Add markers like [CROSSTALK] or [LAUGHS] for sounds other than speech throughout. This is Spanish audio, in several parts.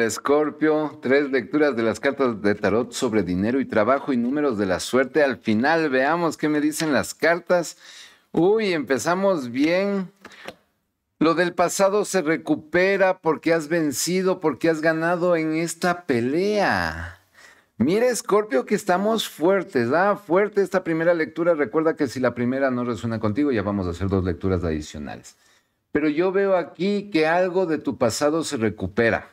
Escorpio, Scorpio, tres lecturas de las cartas de tarot sobre dinero y trabajo y números de la suerte. Al final veamos qué me dicen las cartas. Uy, empezamos bien. Lo del pasado se recupera porque has vencido, porque has ganado en esta pelea. Mira, Scorpio, que estamos fuertes, ¿ah? Fuerte esta primera lectura. Recuerda que si la primera no resuena contigo, ya vamos a hacer dos lecturas adicionales. Pero yo veo aquí que algo de tu pasado se recupera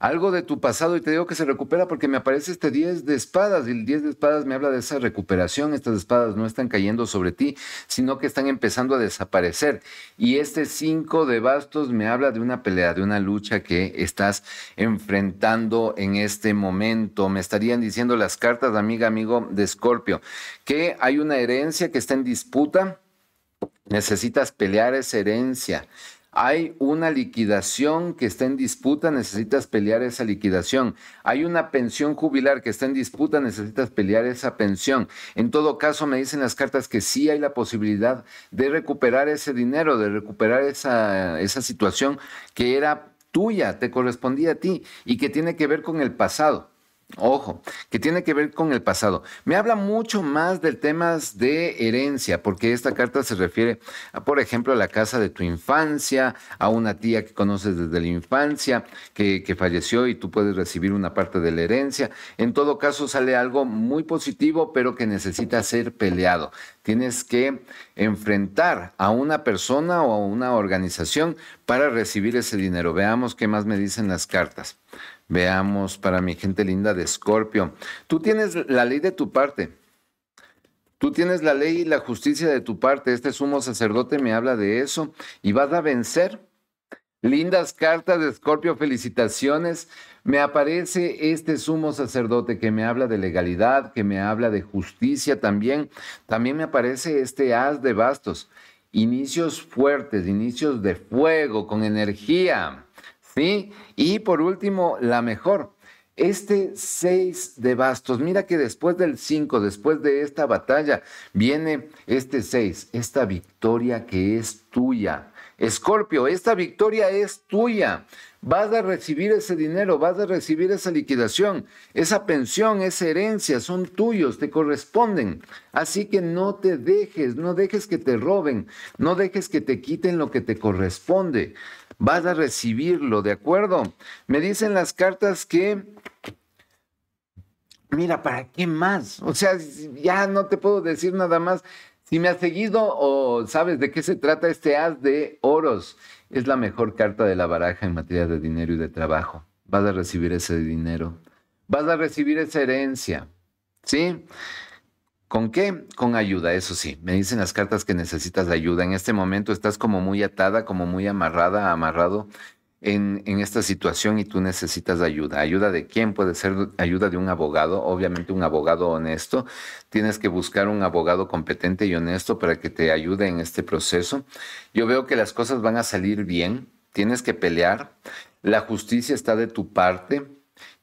algo de tu pasado y te digo que se recupera porque me aparece este 10 de espadas y el 10 de espadas me habla de esa recuperación. Estas espadas no están cayendo sobre ti, sino que están empezando a desaparecer. Y este 5 de bastos me habla de una pelea, de una lucha que estás enfrentando en este momento. Me estarían diciendo las cartas, amiga, amigo de Escorpio, que hay una herencia que está en disputa. Necesitas pelear esa herencia hay una liquidación que está en disputa, necesitas pelear esa liquidación. Hay una pensión jubilar que está en disputa, necesitas pelear esa pensión. En todo caso, me dicen las cartas que sí hay la posibilidad de recuperar ese dinero, de recuperar esa, esa situación que era tuya, te correspondía a ti y que tiene que ver con el pasado. Ojo, que tiene que ver con el pasado. Me habla mucho más del temas de herencia, porque esta carta se refiere, a, por ejemplo, a la casa de tu infancia, a una tía que conoces desde la infancia, que, que falleció y tú puedes recibir una parte de la herencia. En todo caso, sale algo muy positivo, pero que necesita ser peleado. Tienes que enfrentar a una persona o a una organización para recibir ese dinero. Veamos qué más me dicen las cartas. Veamos para mi gente linda de Escorpio. Tú tienes la ley de tu parte. Tú tienes la ley y la justicia de tu parte. Este sumo sacerdote me habla de eso y vas a vencer. Lindas cartas de Escorpio, felicitaciones. Me aparece este sumo sacerdote que me habla de legalidad, que me habla de justicia también. También me aparece este haz de bastos. Inicios fuertes, inicios de fuego, con energía. ¿sí? Y por último, la mejor. Este 6 de bastos, mira que después del 5, después de esta batalla, viene este 6, esta victoria que es tuya. Escorpio, esta victoria es tuya. Vas a recibir ese dinero, vas a recibir esa liquidación, esa pensión, esa herencia, son tuyos, te corresponden. Así que no te dejes, no dejes que te roben, no dejes que te quiten lo que te corresponde vas a recibirlo, ¿de acuerdo? Me dicen las cartas que mira, ¿para qué más? O sea, ya no te puedo decir nada más. Si me has seguido o sabes de qué se trata este haz de oros, es la mejor carta de la baraja en materia de dinero y de trabajo. Vas a recibir ese dinero, vas a recibir esa herencia, ¿sí? ¿Con qué? Con ayuda, eso sí. Me dicen las cartas que necesitas ayuda. En este momento estás como muy atada, como muy amarrada, amarrado en, esta situación y tú necesitas ayuda. ¿Ayuda de quién? Puede ser ayuda de un abogado, obviamente un abogado honesto. Tienes que buscar un abogado competente y honesto para que te ayude en este proceso. Yo veo que las cosas van a salir bien, tienes que pelear, la justicia está de tu parte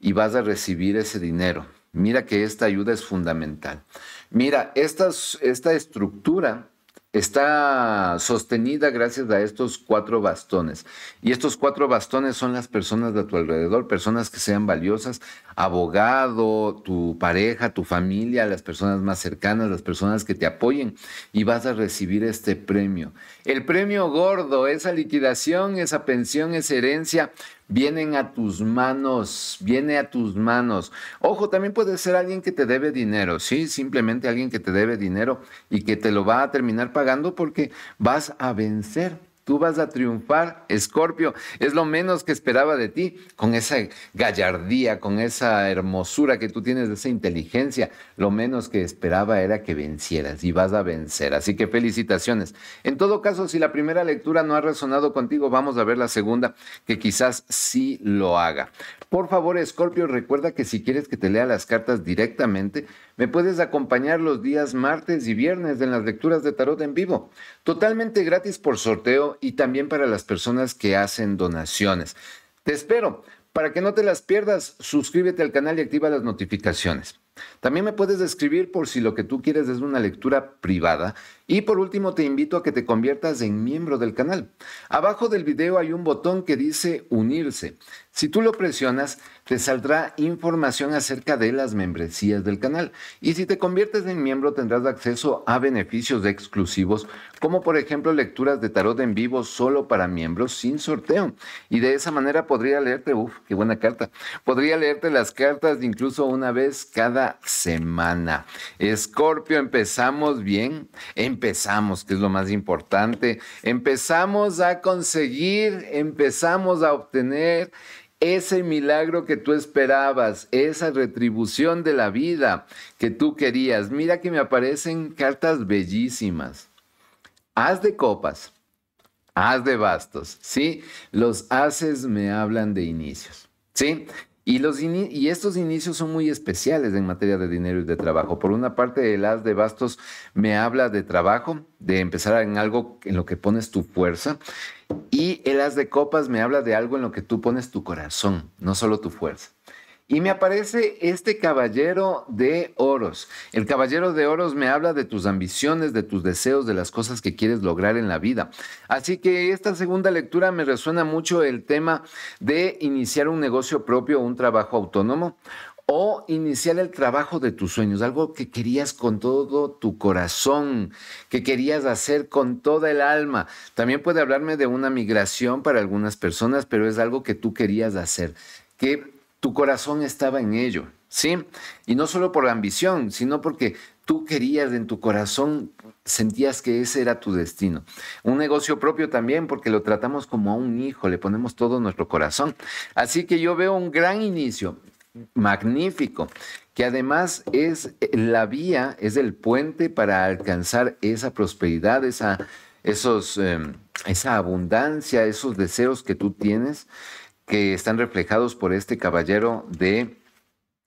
y vas a recibir ese dinero. Mira que esta ayuda es fundamental. Mira, esta, estructura está sostenida gracias a estos cuatro bastones. Y estos cuatro bastones son las personas de tu alrededor, personas que sean valiosas, abogado, tu pareja, tu familia, las personas más cercanas, las personas que te apoyen y vas a recibir este premio. El premio gordo, esa liquidación, esa pensión, esa herencia, vienen a tus manos, viene a tus manos. Ojo, también puede ser alguien que te debe dinero, ¿sí? Simplemente alguien que te debe dinero y que te lo va a terminar pagando porque vas a vencer Tú vas a triunfar, Escorpio. Es lo menos que esperaba de ti, con esa gallardía, con esa hermosura que tú tienes, esa inteligencia. Lo menos que esperaba era que vencieras y vas a vencer. Así que felicitaciones. En todo caso, si la primera lectura no ha resonado contigo, vamos a ver la segunda, que quizás sí lo haga. Por favor, Escorpio, recuerda que si quieres que te lea las cartas directamente, me puedes acompañar los días martes y viernes en las lecturas de tarot en vivo, totalmente gratis por sorteo y también para las personas que hacen donaciones. Te espero. Para que no te las pierdas, suscríbete al canal y activa las notificaciones. También me puedes escribir por si lo que tú quieres es una lectura privada. Y por último, te invito a que te conviertas en miembro del canal. Abajo del video hay un botón que dice unirse. Si tú lo presionas, te saldrá información acerca de las membresías del canal. Y si te conviertes en miembro, tendrás acceso a beneficios exclusivos, como por ejemplo lecturas de tarot en vivo solo para miembros sin sorteo. Y de esa manera podría leerte, uff, qué buena carta. Podría leerte las cartas incluso una vez cada semana. Escorpio, empezamos bien. Empezamos, que es lo más importante. Empezamos a conseguir, empezamos a obtener ese milagro que tú esperabas, esa retribución de la vida que tú querías. Mira que me aparecen cartas bellísimas. Haz de copas, haz de bastos, ¿sí? Los haces me hablan de inicios, ¿sí? Y, los y estos inicios son muy especiales en materia de dinero y de trabajo. Por una parte, el haz de bastos me habla de trabajo, de empezar en algo en lo que pones tu fuerza. Y el haz de copas me habla de algo en lo que tú pones tu corazón, no solo tu fuerza. Y me aparece este caballero de oros. El caballero de oros me habla de tus ambiciones, de tus deseos, de las cosas que quieres lograr en la vida. Así que esta segunda lectura me resuena mucho el tema de iniciar un negocio propio, un trabajo autónomo o iniciar el trabajo de tus sueños, algo que querías con todo tu corazón, que querías hacer con toda el alma. También puede hablarme de una migración para algunas personas, pero es algo que tú querías hacer, que tu corazón estaba en ello, ¿sí? Y no solo por la ambición, sino porque tú querías en tu corazón, sentías que ese era tu destino. Un negocio propio también, porque lo tratamos como a un hijo, le ponemos todo nuestro corazón. Así que yo veo un gran inicio, magnífico, que además es eh, la vía, es el puente para alcanzar esa prosperidad, esa, esos, em, esa abundancia, esos deseos que tú tienes que están reflejados por este caballero de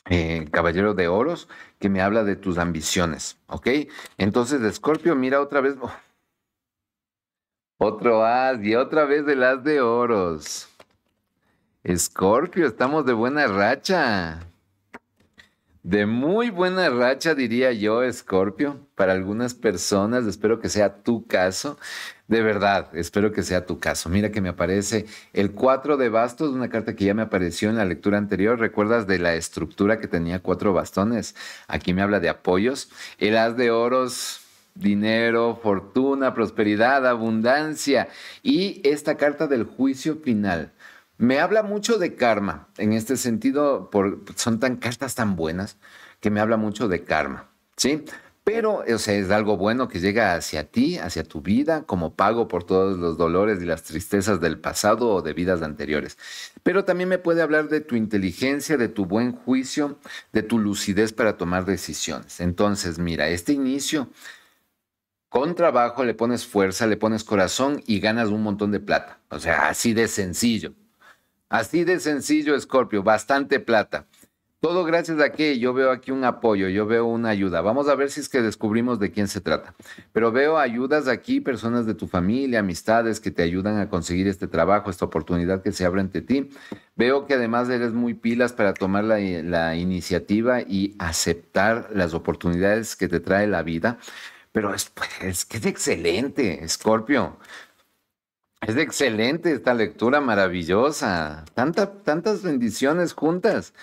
eh, Caballero de Oros, que me habla de tus ambiciones, ¿ok? Entonces, Scorpio, mira otra vez, oh, otro as y otra vez el as de Oros. Scorpio, estamos de buena racha de muy buena racha, diría yo, Scorpio, para algunas personas. Espero que sea tu caso. De verdad, espero que sea tu caso. Mira que me aparece el 4 de bastos, una carta que ya me apareció en la lectura anterior. ¿Recuerdas de la estructura que tenía cuatro bastones? Aquí me habla de apoyos. El as de oros, dinero, fortuna, prosperidad, abundancia. Y esta carta del juicio final me habla mucho de karma, en este sentido, son tan cartas tan buenas que me habla mucho de karma, ¿sí? Pero o sea, es algo bueno que llega hacia ti, hacia tu vida, como pago por todos los dolores y las tristezas del pasado o de vidas anteriores. Pero también me puede hablar de tu inteligencia, de tu buen juicio, de tu lucidez para tomar decisiones. Entonces, mira, este inicio, con trabajo le pones fuerza, le pones corazón y ganas un montón de plata. O sea, así de sencillo. Así de sencillo, Scorpio, bastante plata. Todo gracias a que yo veo aquí un apoyo, yo veo una ayuda. Vamos a ver si es que descubrimos de quién se trata. Pero veo ayudas aquí, personas de tu familia, amistades que te ayudan a conseguir este trabajo, esta oportunidad que se abre ante ti. Veo que además eres muy pilas para tomar la, iniciativa y aceptar las oportunidades que te trae la vida. Pero es, pues, que es excelente, Scorpio. Es excelente esta lectura maravillosa. Tanta, tantas bendiciones juntas.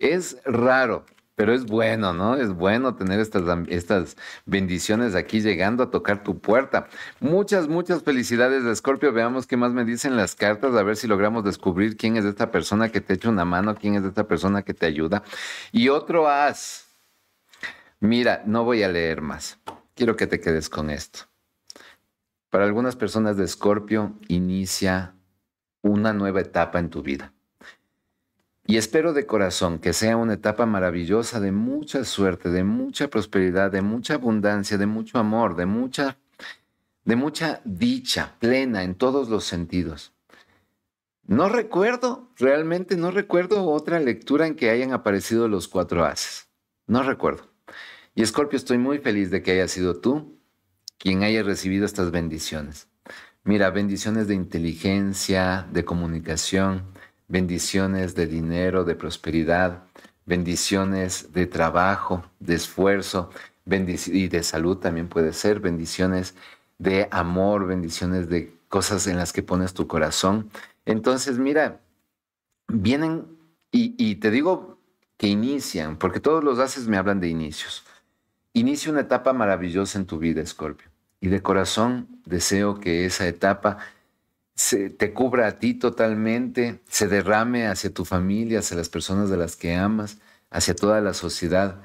Es raro, pero es bueno, ¿no? Es bueno tener estas, estas bendiciones aquí llegando a tocar tu puerta. Muchas, muchas felicidades, Scorpio. Veamos qué más me dicen las cartas, a ver si logramos descubrir quién es esta persona que te echa una mano, quién es esta persona que te ayuda. Y otro as. Mira, no voy a leer más. Quiero que te quedes con esto. Para algunas personas de Escorpio inicia una nueva etapa en tu vida. Y espero de corazón que sea una etapa maravillosa de mucha suerte, de mucha prosperidad, de mucha abundancia, de mucho amor, de mucha de mucha dicha plena en todos los sentidos. No recuerdo, realmente no recuerdo otra lectura en que hayan aparecido los cuatro haces. No recuerdo. Y Escorpio, estoy muy feliz de que haya sido tú quien haya recibido estas bendiciones. Mira, bendiciones de inteligencia, de comunicación, bendiciones de dinero, de prosperidad, bendiciones de trabajo, de esfuerzo, y de salud también puede ser, bendiciones de amor, bendiciones de cosas en las que pones tu corazón. Entonces, mira, vienen y, te digo que inician, porque todos los haces me hablan de inicios. Inicia una etapa maravillosa en tu vida, Escorpio. Y de corazón deseo que esa etapa se te cubra a ti totalmente, se derrame hacia tu familia, hacia las personas de las que amas, hacia toda la sociedad,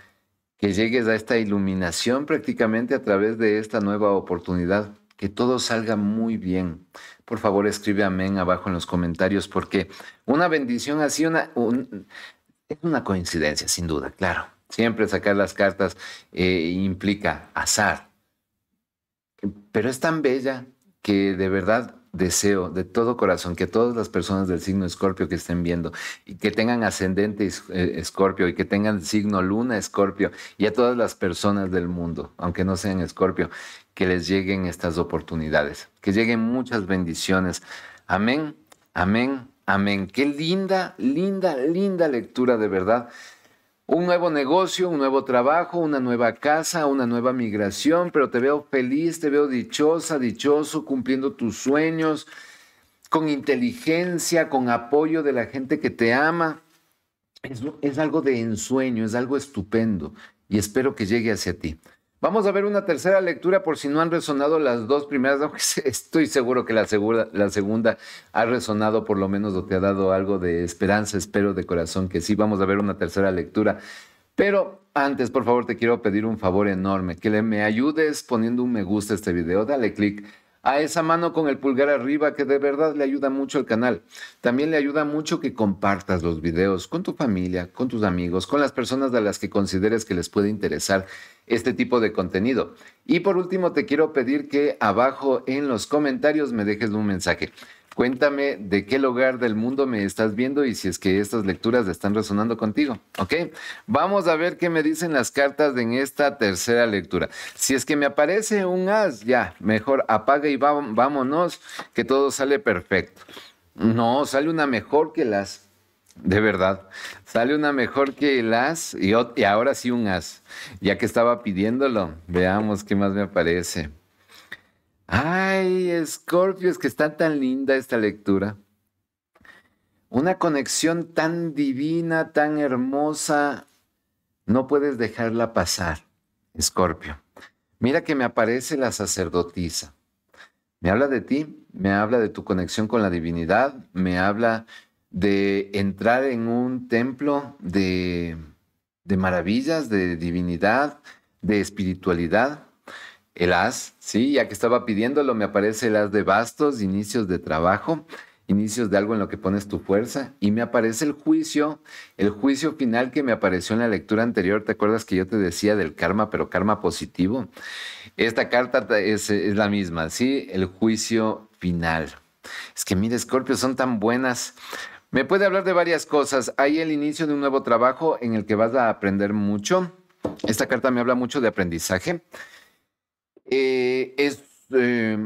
que llegues a esta iluminación prácticamente a través de esta nueva oportunidad, que todo salga muy bien. Por favor, escribe amén abajo en los comentarios porque una bendición así, una, es una coincidencia, sin duda, claro Siempre sacar las cartas eh, implica azar. Pero es tan bella que de verdad deseo de todo corazón que todas las personas del signo Escorpio que estén viendo y que tengan ascendente eh, Escorpio y que tengan signo Luna Escorpio y a todas las personas del mundo, aunque no sean Escorpio, que les lleguen estas oportunidades, que lleguen muchas bendiciones. Amén, amén, amén. Qué linda, linda, linda lectura de verdad un nuevo negocio, un nuevo trabajo, una nueva casa, una nueva migración, pero te veo feliz, te veo dichosa, dichoso, cumpliendo tus sueños, con inteligencia, con apoyo de la gente que te ama. Es, algo de ensueño, es algo estupendo y espero que llegue hacia ti. Vamos a ver una tercera lectura por si no han resonado las dos primeras, [LAUGHS] aunque estoy seguro que la, segunda ha resonado por lo menos o te ha dado algo de esperanza, espero de corazón que sí, vamos a ver una tercera lectura. Pero antes, por favor, te quiero pedir un favor enorme, que me ayudes poniendo un me gusta a este video, dale click a esa mano con el pulgar arriba que de verdad le ayuda mucho al canal. También le ayuda mucho que compartas los videos con tu familia, con tus amigos, con las personas de las que consideres que les puede interesar este tipo de contenido. Y por último, te quiero pedir que abajo en los comentarios me dejes un mensaje. Cuéntame de qué lugar del mundo me estás viendo y si es que estas lecturas están resonando contigo. ¿Ok? Vamos a ver qué me dicen las cartas en esta tercera lectura. Si es que me aparece un as, ya, mejor apaga y vámonos, que todo sale perfecto. No, sale una mejor que las. De verdad. Sale una mejor que el as y ahora sí un as. Ya que estaba pidiéndolo, veamos qué más me aparece. Ay, Scorpio, es que está tan linda esta lectura. Una conexión tan divina, tan hermosa, no puedes dejarla pasar, Escorpio. Mira que me aparece la sacerdotisa. Me habla de ti, me habla de tu conexión con la divinidad, me habla de entrar en un templo de, de maravillas, de divinidad, de espiritualidad el as, sí, ya que estaba pidiéndolo, me aparece el as de bastos, inicios de trabajo, inicios de algo en lo que pones tu fuerza, y me aparece el juicio, el juicio final que me apareció en la lectura anterior, ¿te acuerdas que yo te decía del karma, pero karma positivo? Esta carta es, la misma, sí, el juicio final. Es que mire, Scorpio, son tan buenas. Me puede hablar de varias cosas. Hay el inicio de un nuevo trabajo en el que vas a aprender mucho. Esta carta me habla mucho de aprendizaje. Eh, es, eh,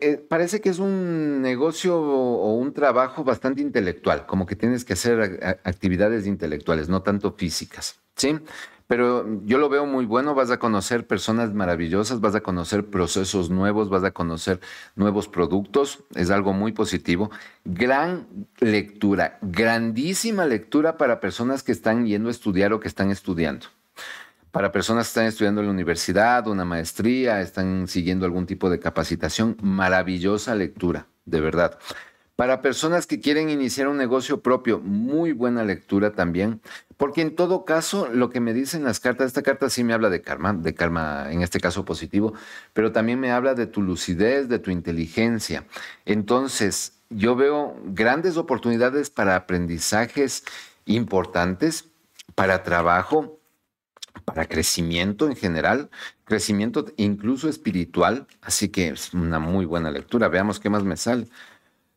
eh, parece que es un negocio o, un trabajo bastante intelectual, como que tienes que hacer actividades intelectuales, no tanto físicas, ¿sí? Pero yo lo veo muy bueno, vas a conocer personas maravillosas, vas a conocer procesos nuevos, vas a conocer nuevos productos, es algo muy positivo. Gran lectura, grandísima lectura para personas que están yendo a estudiar o que están estudiando para personas que están estudiando en la universidad, una maestría, están siguiendo algún tipo de capacitación. Maravillosa lectura, de verdad. Para personas que quieren iniciar un negocio propio, muy buena lectura también, porque en todo caso lo que me dicen las cartas, esta carta sí me habla de karma, de karma en este caso positivo, pero también me habla de tu lucidez, de tu inteligencia. Entonces, yo veo grandes oportunidades para aprendizajes importantes, para trabajo, para crecimiento en general, crecimiento incluso espiritual. Así que es una muy buena lectura. Veamos qué más me sale.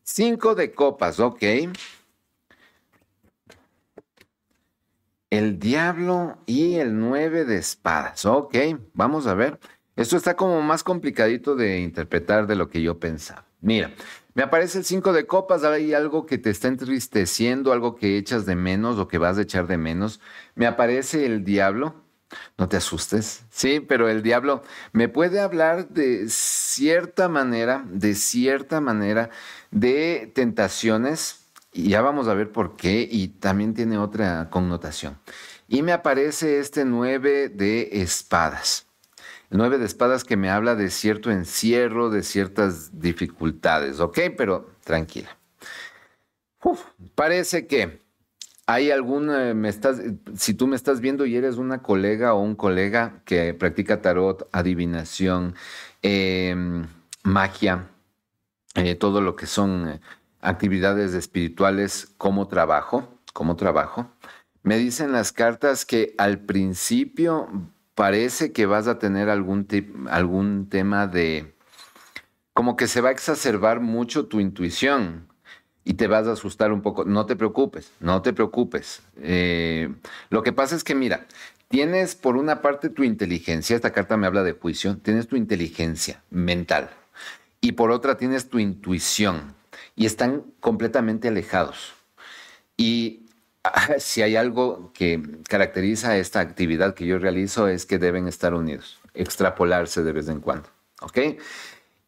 Cinco de copas, ok. El diablo y el nueve de espadas, ok. Vamos a ver. Esto está como más complicadito de interpretar de lo que yo pensaba. Mira, me aparece el cinco de copas, hay algo que te está entristeciendo, algo que echas de menos o que vas a echar de menos. Me aparece el diablo no te asustes. Sí, pero el diablo me puede hablar de cierta manera, de cierta manera, de tentaciones, y ya vamos a ver por qué, y también tiene otra connotación. Y me aparece este nueve de espadas. El nueve de espadas que me habla de cierto encierro, de ciertas dificultades, ¿ok? Pero tranquila. parece que ¿Hay algún, eh, me estás, eh, si tú me estás viendo y eres una colega o un colega que practica tarot, adivinación, em, magia, eh, todo lo que son actividades espirituales, como trabajo? como trabajo? Me dicen las cartas que al principio parece que vas a tener algún, algún tema de, como que se va a exacerbar mucho tu intuición y te vas a asustar un poco. No te preocupes, no te preocupes. Eh, lo que pasa es que, mira, tienes por una parte tu inteligencia, esta carta me habla de juicio, tienes tu inteligencia mental y por otra tienes tu intuición y están completamente alejados. Y ah, [LAUGHS] si hay algo que caracteriza esta actividad que yo realizo es que deben estar unidos, extrapolarse de vez en cuando. ¿Ok?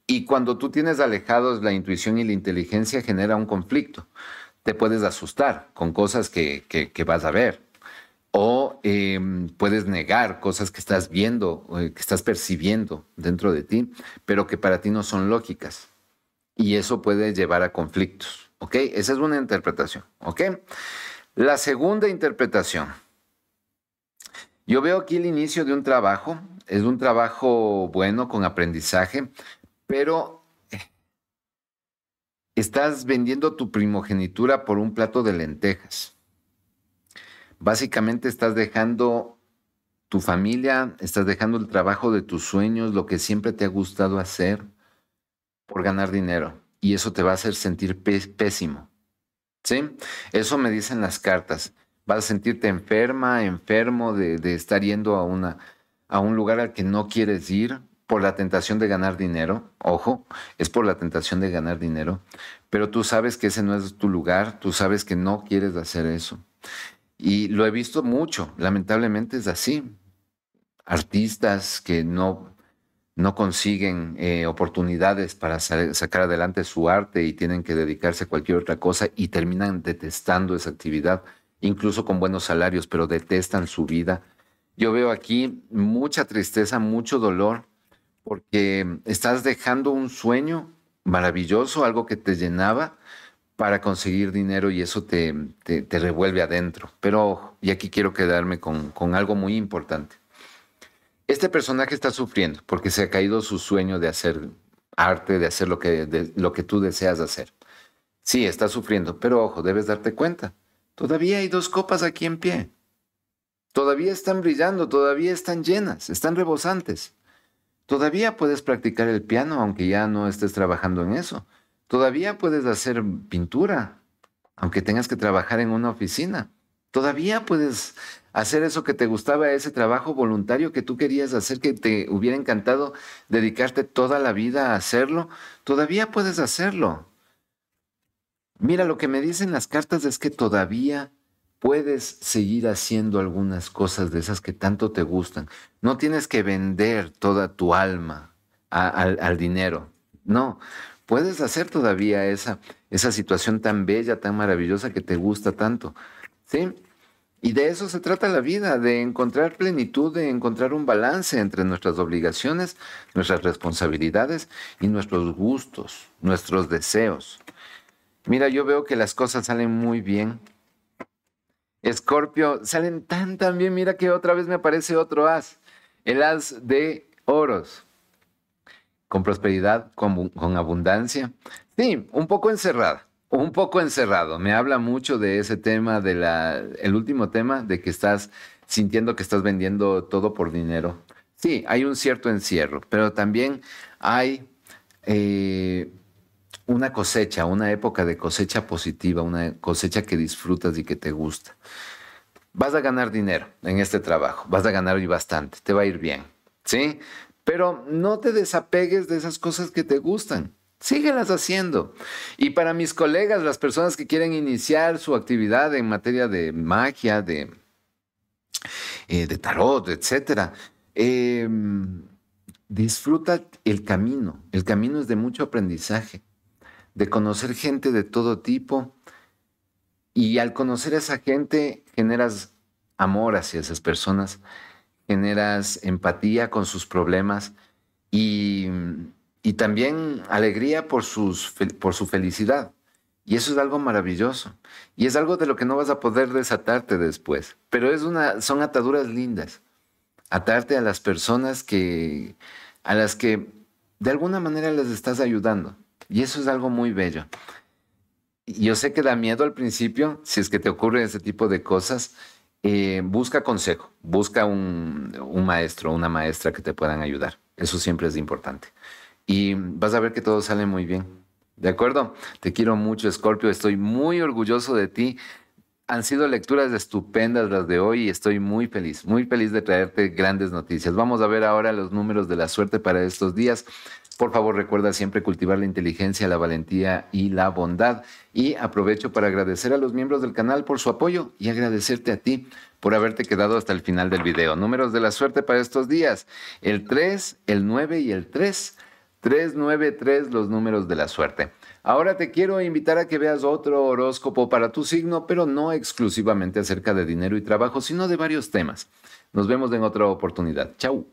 Y cuando tú tienes alejados la intuición y la inteligencia genera un conflicto. Te puedes asustar con cosas que, vas a ver o em, puedes negar cosas que estás viendo, eh, que estás percibiendo dentro de ti, pero que para ti no son lógicas. Y eso puede llevar a conflictos. ¿Ok? Esa es una interpretación. ¿Ok? La segunda interpretación. Yo veo aquí el inicio de un trabajo. Es un trabajo bueno con aprendizaje, pero estás vendiendo tu primogenitura por un plato de lentejas. Básicamente estás dejando tu familia, estás dejando el trabajo de tus sueños, lo que siempre te ha gustado hacer por ganar dinero. Y eso te va a hacer sentir pésimo. ¿Sí? Eso me dicen las cartas. Vas a sentirte enferma, enfermo de, estar yendo a, a un lugar al que no quieres ir, por la tentación de ganar dinero, ojo, es por la tentación de ganar dinero, pero tú sabes que ese no es tu lugar, tú sabes que no quieres hacer eso. Y lo he visto mucho, lamentablemente es así. Artistas que no, no consiguen eh, oportunidades para sacar adelante su arte y tienen que dedicarse a cualquier otra cosa y terminan detestando esa actividad, incluso con buenos salarios, pero detestan su vida. Yo veo aquí mucha tristeza, mucho dolor, porque estás dejando un sueño maravilloso, algo que te llenaba para conseguir dinero y eso te, revuelve adentro. Pero, y aquí quiero quedarme con, algo muy importante. Este personaje está sufriendo porque se ha caído su sueño de hacer arte, de hacer lo que, lo que tú deseas hacer. Sí, está sufriendo, pero ojo, debes darte cuenta. Todavía hay dos copas aquí en pie. Todavía están brillando, todavía están llenas, están rebosantes. Todavía puedes practicar el piano aunque ya no estés trabajando en eso. Todavía puedes hacer pintura aunque tengas que trabajar en una oficina. Todavía puedes hacer eso que te gustaba, ese trabajo voluntario que tú querías hacer, que te hubiera encantado dedicarte toda la vida a hacerlo. Todavía puedes hacerlo. Mira, lo que me dicen las cartas es que todavía puedes seguir haciendo algunas cosas de esas que tanto te gustan. No tienes que vender toda tu alma al, al, dinero. No, puedes hacer todavía esa, esa situación tan bella, tan maravillosa que te gusta tanto. ¿Sí? Y de eso se trata la vida, de encontrar plenitud, de encontrar un balance entre nuestras obligaciones, nuestras responsabilidades y nuestros gustos, nuestros deseos. Mira, yo veo que las cosas salen muy bien Escorpio, salen tan tan bien. Mira que otra vez me aparece otro as, el as de oros. Con prosperidad, con, con abundancia. Sí, un poco encerrada, un poco encerrado. Me habla mucho de ese tema, de la, el último tema, de que estás sintiendo que estás vendiendo todo por dinero. Sí, hay un cierto encierro, pero también hay eh, una cosecha, una época de cosecha positiva, una cosecha que disfrutas y que te gusta. Vas a ganar dinero en este trabajo, vas a ganar y bastante, te va a ir bien, ¿sí? Pero no te desapegues de esas cosas que te gustan. Síguelas haciendo. Y para mis colegas, las personas que quieren iniciar su actividad en materia de magia, de, eh, tarot, etcétera, em, disfruta el camino. El camino es de mucho aprendizaje de conocer gente de todo tipo. Y al conocer a esa gente, generas amor hacia esas personas, generas empatía con sus problemas y, y también alegría por, sus, por su felicidad. Y eso es algo maravilloso. Y es algo de lo que no vas a poder desatarte después. Pero es una, son ataduras lindas. Atarte a las personas que, a las que de alguna manera les estás ayudando. Y eso es algo muy bello. Yo sé que da miedo al principio, si es que te ocurre ese tipo de cosas, eh, busca consejo, busca un, un maestro, una maestra que te puedan ayudar. Eso siempre es importante. Y vas a ver que todo sale muy bien. ¿De acuerdo? Te quiero mucho, Scorpio. Estoy muy orgulloso de ti. Han sido lecturas estupendas las de hoy y estoy muy feliz, muy feliz de traerte grandes noticias. Vamos a ver ahora los números de la suerte para estos días. Por favor, recuerda siempre cultivar la inteligencia, la valentía y la bondad. Y aprovecho para agradecer a los miembros del canal por su apoyo y agradecerte a ti por haberte quedado hasta el final del video. Números de la suerte para estos días. El 3, el 9 y el 3. 393 los números de la suerte. Ahora te quiero invitar a que veas otro horóscopo para tu signo, pero no exclusivamente acerca de dinero y trabajo, sino de varios temas. Nos vemos en otra oportunidad. Chau.